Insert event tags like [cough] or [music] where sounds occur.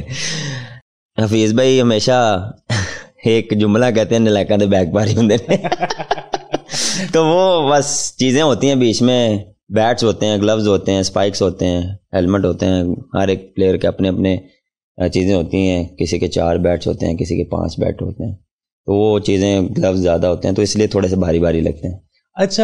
हफीज [laughs] भाई हमेशा एक जुमला कहते हैं नलैका दे बैग पारी होंगे [laughs] तो वो बस चीज़ें होती हैं बीच में बैट्स होते हैं ग्लव्स होते हैं स्पाइक्स होते हैं हेलमेट होते हैं हर एक प्लेयर के अपने अपने चीज़ें होती हैं किसी के चार बैट्स होते हैं किसी के पांच बैट होते हैं तो वो चीज़ें ग्लव्स ज़्यादा होते हैं तो इसलिए थोड़े से भारी भारी लगते हैं अच्छा